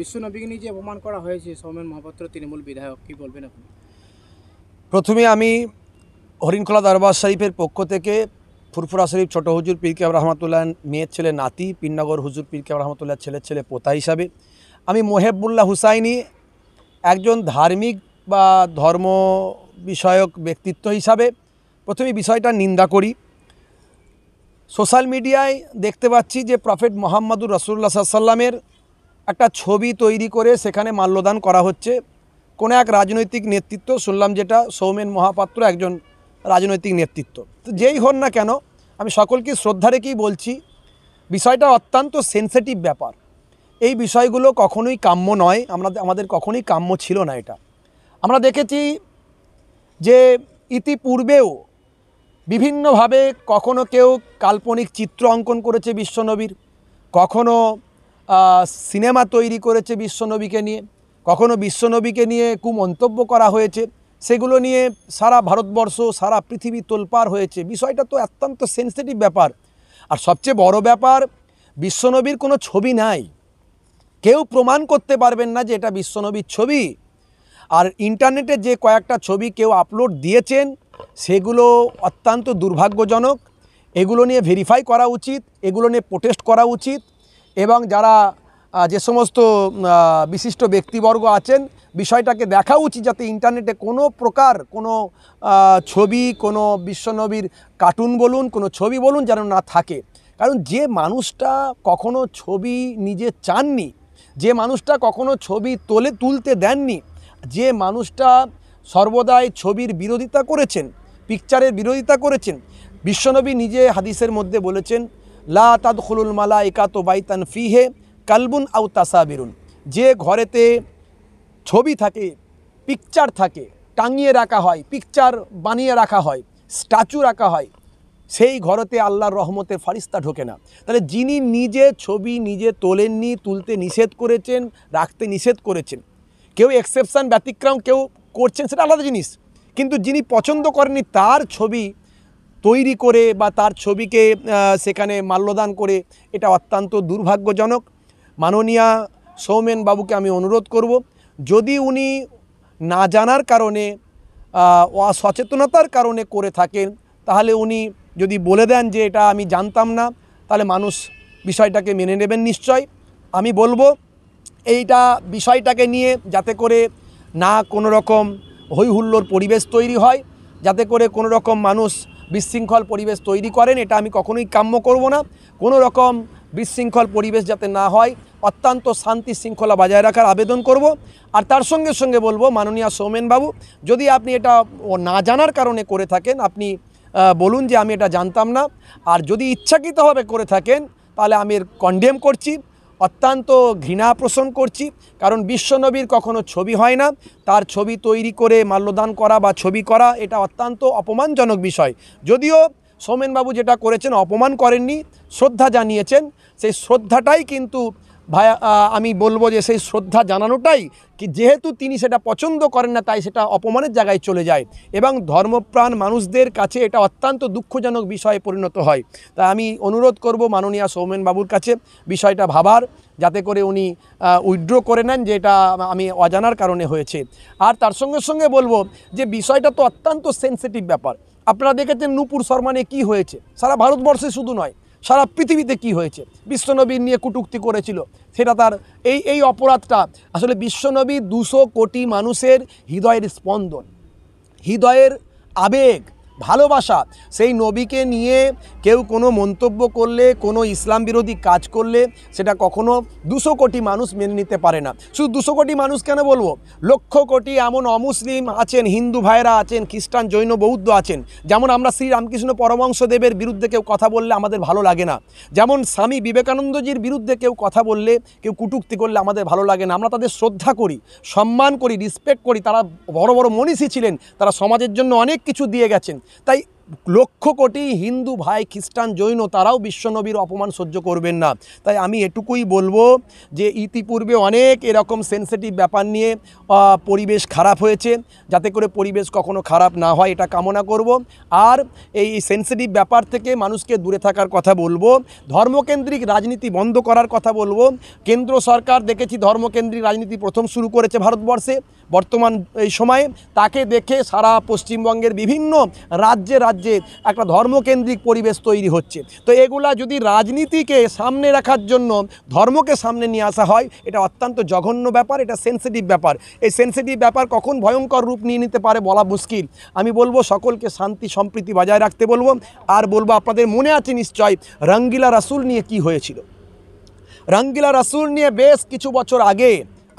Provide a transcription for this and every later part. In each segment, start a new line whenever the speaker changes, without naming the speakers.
বিশ্বনবীকে নিয়ে যে অপমান করা হয়েছে সৌমেন মহাপাত্র তৃণমূল বিধায়ক কী বলবেন আপনি প্রথমে আমি হরিণখোলা দরবার শরীফের পক্ষ থেকে ফুরফুরা শরীফ ছোট হুজুর পীর কেব রহমতুল্লাহ মেয়ের ছেলে নাতি পিনগর হুজুর পীর কেব রহমতুল্লাহ ছেলের ছেলে পোতা হিসাবে আমি মোহেবুল্লাহ হুসাইনি একজন ধার্মিক বা ধর্ম বিষয়ক ব্যক্তিত্ব হিসাবে প্রথমে বিষয়টা নিন্দা করি সোশ্যাল মিডিয়ায় দেখতে পাচ্ছি যে প্রফেট মোহাম্মদুর রসুল্লা সাল্লামের একটা ছবি তৈরি করে সেখানে মাল্যদান করা হচ্ছে কোনো এক রাজনৈতিক নেতৃত্ব শুনলাম যেটা সৌমেন মহাপাত্র একজন রাজনৈতিক নেতৃত্ব তো যেই হন না কেন আমি সকলকে শ্রদ্ধা রেখেই বলছি বিষয়টা অত্যন্ত সেন্সিটিভ ব্যাপার এই বিষয়গুলো কখনোই কাম্য নয় আমরা আমাদের কখনোই কাম্য ছিল না এটা আমরা দেখেছি যে ইতিপূর্বেও বিভিন্নভাবে কখনো কেউ কাল্পনিক চিত্র অঙ্কন করেছে বিশ্বনবীর কখনো সিনেমা তৈরি করেছে বিশ্বনবীকে নিয়ে কখনো বিশ্বনবীকে নিয়ে মন্তব্য করা হয়েছে সেগুলো নিয়ে সারা ভারতবর্ষ সারা পৃথিবী তোলপার হয়েছে বিষয়টা তো অত্যন্ত সেন্সিটিভ ব্যাপার আর সবচেয়ে বড় ব্যাপার বিশ্বনবীর কোনো ছবি নাই কেউ প্রমাণ করতে পারবেন না যে এটা বিশ্বনবীর ছবি আর ইন্টারনেটে যে কয়েকটা ছবি কেউ আপলোড দিয়েছেন সেগুলো অত্যন্ত দুর্ভাগ্যজনক এগুলো নিয়ে ভেরিফাই করা উচিত এগুলো নিয়ে প্রোটেস্ট করা উচিত এবং যারা যে সমস্ত বিশিষ্ট ব্যক্তিবর্গ আছেন বিষয়টাকে দেখা উচিত যাতে ইন্টারনেটে কোনো প্রকার কোনো ছবি কোনো বিশ্বনবীর কার্টুন বলুন কোনো ছবি বলুন যেন না থাকে কারণ যে মানুষটা কখনো ছবি নিজে চাননি যে মানুষটা কখনো ছবি তোলে তুলতে দেননি যে মানুষটা সর্বদাই ছবির বিরোধিতা করেছেন পিকচারের বিরোধিতা করেছেন বিশ্বনবী নিজে হাদিসের মধ্যে বলেছেন লা তাদখুলুল মালা ইকাতো বাইতান ফিহে কালবুন আউ তাসাবিরুন যে ঘরেতে ছবি থাকে পিকচার থাকে টাঙিয়ে রাখা হয় পিকচার বানিয়ে রাখা হয় স্ট্যাচু রাখা হয় সেই ঘরেতে আল্লাহর রহমতে ফারিস্তা ঢোকে না তাহলে যিনি নিজে ছবি নিজে তোলেননি তুলতে নিষেধ করেছেন রাখতে নিষেধ করেছেন কেউ এক্সেপশান ব্যতিক্রম কেউ করছেন সেটা আলাদা জিনিস কিন্তু যিনি পছন্দ করেননি তার ছবি তৈরি করে বা তার ছবিকে সেখানে মাল্যদান করে এটা অত্যন্ত দুর্ভাগ্যজনক মাননীয়া সৌমেন বাবুকে আমি অনুরোধ করব যদি উনি না জানার কারণে অসচেতনতার কারণে করে থাকেন তাহলে উনি যদি বলে দেন যে এটা আমি জানতাম না তাহলে মানুষ বিষয়টাকে মেনে নেবেন নিশ্চয় আমি বলবো এইটা বিষয়টাকে নিয়ে যাতে করে না কোনো রকম হৈহুল্লোর পরিবেশ তৈরি হয় যাতে করে কোনো রকম মানুষ বিশৃঙ্খল পরিবেশ তৈরি করেন এটা আমি কখনোই কাম্য করব না কোনো রকম বিশৃঙ্খল পরিবেশ যাতে না হয় অত্যন্ত শান্তি শৃঙ্খলা বজায় রাখার আবেদন করব আর তার সঙ্গে সঙ্গে বলবো মাননীয় সৌমেনবাবু যদি আপনি এটা না জানার কারণে করে থাকেন আপনি বলুন যে আমি এটা জানতাম না আর যদি ইচ্ছাকৃতভাবে করে থাকেন তাহলে আমি এর কন্ডেম করছি অত্যন্ত ঘৃণা পোষণ করছি কারণ বিশ্বনবীর কখনো ছবি হয় না তার ছবি তৈরি করে মাল্যদান করা বা ছবি করা এটা অত্যন্ত অপমানজনক বিষয় যদিও সৌমেনবাবু যেটা করেছেন অপমান করেননি শ্রদ্ধা জানিয়েছেন সেই শ্রদ্ধাটাই কিন্তু ভাই আমি বলবো যে সেই শ্রদ্ধা জানানোটাই কি যেহেতু তিনি সেটা পছন্দ করেন না তাই সেটা অপমানের জায়গায় চলে যায় এবং ধর্মপ্রাণ মানুষদের কাছে এটা অত্যন্ত দুঃখজনক বিষয়ে পরিণত হয় তাই আমি অনুরোধ করব মাননীয়া সৌমেন বাবুর কাছে বিষয়টা ভাবার যাতে করে উনি উইড্র করে নেন যে এটা আমি অজানার কারণে হয়েছে আর তার সঙ্গে সঙ্গে বলবো যে বিষয়টা তো অত্যন্ত সেন্সিটিভ ব্যাপার আপনারা দেখেছেন নূপুর শর্মানে কি কী হয়েছে সারা ভারতবর্ষে শুধু নয় সারা পৃথিবীতে কি হয়েছে বিশ্বনবীর নিয়ে কুটুক্তি করেছিল সেটা তার এই এই অপরাধটা আসলে বিশ্বনবী দুশো কোটি মানুষের হৃদয়ের স্পন্দন হৃদয়ের আবেগ ভালোবাসা সেই নবীকে নিয়ে কেউ কোনো মন্তব্য করলে কোনো ইসলাম বিরোধী কাজ করলে সেটা কখনো দুশো কোটি মানুষ মেনে নিতে পারে না শুধু দুশো কোটি মানুষ কেন বলবো লক্ষ কোটি এমন অমুসলিম আছেন হিন্দু ভাইরা আছেন খ্রিস্টান জৈন বৌদ্ধ আছেন যেমন আমরা শ্রী রামকৃষ্ণ দেবের বিরুদ্ধে কেউ কথা বললে আমাদের ভালো লাগে না যেমন স্বামী বিবেকানন্দজির বিরুদ্ধে কেউ কথা বললে কেউ কুটুক্তি করলে আমাদের ভালো লাগে না আমরা তাদের শ্রদ্ধা করি সম্মান করি রেসপেক্ট করি তারা বড় বড় মনীষী ছিলেন তারা সমাজের জন্য অনেক কিছু দিয়ে গেছেন They লক্ষ কোটি হিন্দু ভাই খ্রিস্টান জৈন তারাও বিশ্বনবীর অপমান সহ্য করবেন না তাই আমি এটুকুই বলবো যে ইতিপূর্বে অনেক এরকম সেন্সিটিভ ব্যাপার নিয়ে পরিবেশ খারাপ হয়েছে যাতে করে পরিবেশ কখনো খারাপ না হয় এটা কামনা করব আর এই সেন্সিটিভ ব্যাপার থেকে মানুষকে দূরে থাকার কথা বলবো ধর্মকেন্দ্রিক রাজনীতি বন্ধ করার কথা বলবো কেন্দ্র সরকার দেখেছি ধর্মকেন্দ্রিক রাজনীতি প্রথম শুরু করেছে ভারতবর্ষে বর্তমান এই সময়ে তাকে দেখে সারা পশ্চিমবঙ্গের বিভিন্ন রাজ্যে রাজ্য রাজ্যে একটা ধর্মকেন্দ্রিক পরিবেশ তৈরি হচ্ছে তো এগুলা যদি রাজনীতিকে সামনে রাখার জন্য ধর্মকে সামনে নিয়ে আসা হয় এটা অত্যন্ত জঘন্য ব্যাপার এটা সেন্সিটিভ ব্যাপার এই সেন্সিটিভ ব্যাপার কখন ভয়ঙ্কর রূপ নিয়ে নিতে পারে বলা মুশকিল আমি বলবো সকলকে শান্তি সম্প্রীতি বজায় রাখতে বলবো আর বলবো আপনাদের মনে আছে নিশ্চয় রঙ্গিলা রাসুল নিয়ে কি হয়েছিল রঙ্গিলা রাসুল নিয়ে বেশ কিছু বছর আগে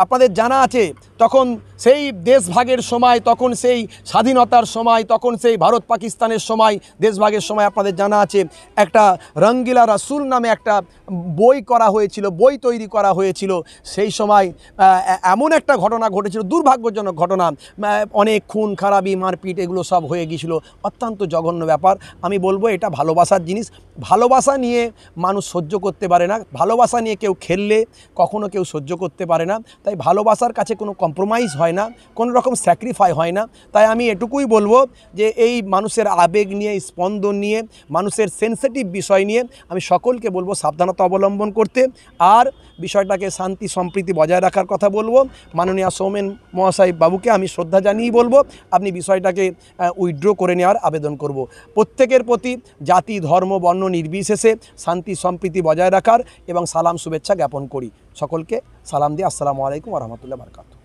আপনাদের জানা আছে তখন সেই দেশভাগের সময় তখন সেই স্বাধীনতার সময় তখন সেই ভারত পাকিস্তানের সময় দেশভাগের সময় আপনাদের জানা আছে একটা রঙ্গিলা রাসুল নামে একটা বই করা হয়েছিল বই তৈরি করা হয়েছিল সেই সময় এমন একটা ঘটনা ঘটেছিল দুর্ভাগ্যজনক ঘটনা অনেক খুন খারাপি মারপিট এগুলো সব হয়ে গিয়েছিল অত্যন্ত জঘন্য ব্যাপার আমি বলবো এটা ভালোবাসার জিনিস ভালোবাসা নিয়ে মানুষ সহ্য করতে পারে না ভালোবাসা নিয়ে কেউ খেললে কখনো কেউ সহ্য করতে পারে না তাই ভালোবাসার কাছে কোনো কম্প্রোমাইজ হয় না কোনো রকম স্যাক্রিফাই হয় না তাই আমি এটুকুই বলবো যে এই মানুষের আবেগ নিয়ে স্পন্দন নিয়ে মানুষের সেন্সিটিভ বিষয় নিয়ে আমি সকলকে বলবো সাবধানতা অবলম্বন করতে আর বিষয়টাকে শান্তি সম্প্রীতি বজায় রাখার কথা বলবো মাননীয় সৌমেন মহাশয় বাবুকে আমি শ্রদ্ধা জানিয়েই বলবো আপনি বিষয়টাকে উইথড্র করে নেওয়ার আবেদন করব। প্রত্যেকের প্রতি জাতি ধর্ম বর্ণ নির্বিশেষে শান্তি সম্প্রীতি বজায় রাখার এবং সালাম শুভেচ্ছা জ্ঞাপন করি সকলকে সালাম দিয়ে আসসালামু আলাইকুম রহমতুল্লাহ বারকাত